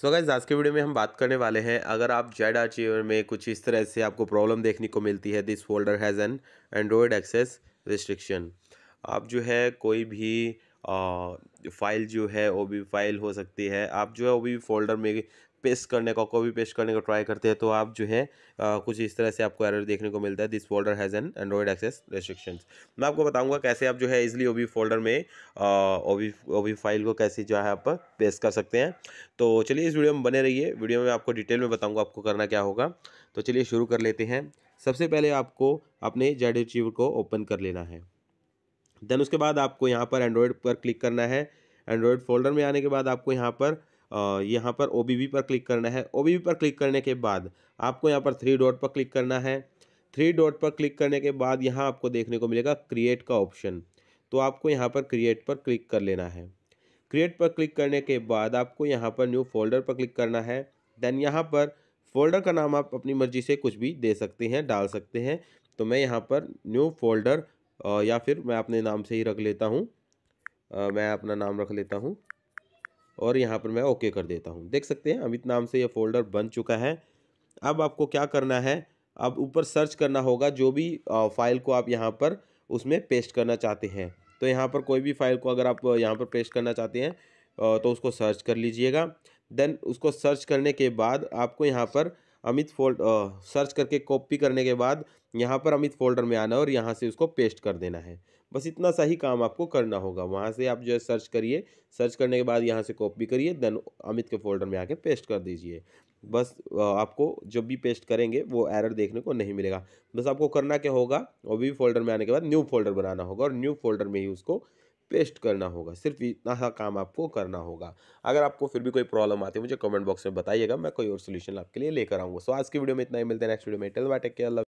so guys आज के video में हम बात करने वाले हैं अगर आप जेड अचीवर में कुछ इस तरह से आपको प्रॉब्लम देखने को मिलती है this folder has an Android access restriction आप जो है कोई भी फ़ाइल जो है ओ बी फाइल हो सकती है आप जो है ओ बी फोल्डर में पेस्ट करने का कॉपी पेस्ट करने का ट्राई करते हैं तो आप जो है आ, कुछ इस तरह से आपको एरर देखने को मिलता है this folder has an Android access restrictions मैं आपको बताऊंगा कैसे आप जो है इजिली ओबी फोल्डर में ओबी ओबी फाइल को कैसे जो है आप पेस्ट कर सकते हैं तो चलिए इस वीडियो में बने रहिए वीडियो में आपको डिटेल में बताऊँगा आपको करना क्या होगा तो चलिए शुरू कर लेते हैं सबसे पहले आपको अपने जेड को ओपन कर लेना है देन उसके बाद आपको यहाँ पर एंड्रॉयड पर क्लिक करना है एंड्रॉयड फोल्डर में आने के बाद आपको यहाँ पर यहाँ पर ओ पर क्लिक करना है ओ पर क्लिक करने के बाद आपको यहाँ पर थ्री डॉट पर क्लिक करना है थ्री डॉट पर क्लिक करने के बाद यहाँ आपको देखने को मिलेगा क्रिएट का ऑप्शन तो आपको यहाँ पर क्रिएट पर क्लिक कर लेना है क्रिएट पर क्लिक करने के बाद आपको यहाँ पर न्यू फोल्डर पर क्लिक करना है देन यहाँ पर फोल्डर का नाम आप अपनी मर्जी से कुछ भी दे सकते हैं डाल सकते हैं तो मैं यहाँ पर न्यू फोल्डर या फिर मैं अपने नाम से ही रख लेता हूँ मैं अपना नाम रख लेता हूँ और यहाँ पर मैं ओके कर देता हूँ देख सकते हैं अमित नाम से यह फोल्डर बन चुका है अब आपको क्या करना है अब ऊपर सर्च करना होगा जो भी फाइल को आप यहाँ पर उसमें पेस्ट करना चाहते हैं तो यहाँ पर कोई भी फाइल को अगर आप यहाँ पर पेस्ट करना चाहते हैं तो उसको सर्च कर लीजिएगा देन उसको सर्च करने के बाद आपको यहाँ पर अमित फोल्ड सर्च करके कॉपी करने के बाद यहाँ पर अमित फोल्डर में आना और यहाँ से उसको पेस्ट कर देना है बस इतना सा ही काम आपको करना होगा वहाँ से आप जो है सर्च करिए सर्च करने के बाद यहाँ से कॉपी करिए देन अमित के फोल्डर में आके पेस्ट कर दीजिए बस आपको जब भी पेस्ट करेंगे वो एरर देखने को नहीं मिलेगा बस आपको करना क्या होगा भी फोल्डर में आने के बाद न्यू फोल्डर बनाना होगा और न्यू फोल्डर में ही उसको पेस्ट करना होगा सिर्फ इतना सा काम आपको करना होगा अगर आपको फिर भी कोई प्रॉब्लम आती है मुझे कमेंट बॉक्स में बताइएगा मैं कोई और सोल्यूशन आपके लिए लेकर आऊँगा सो आज की वीडियो में इतना ही मिलते हैं नेक्स्ट वीडियो में टेल बाय टेक केयर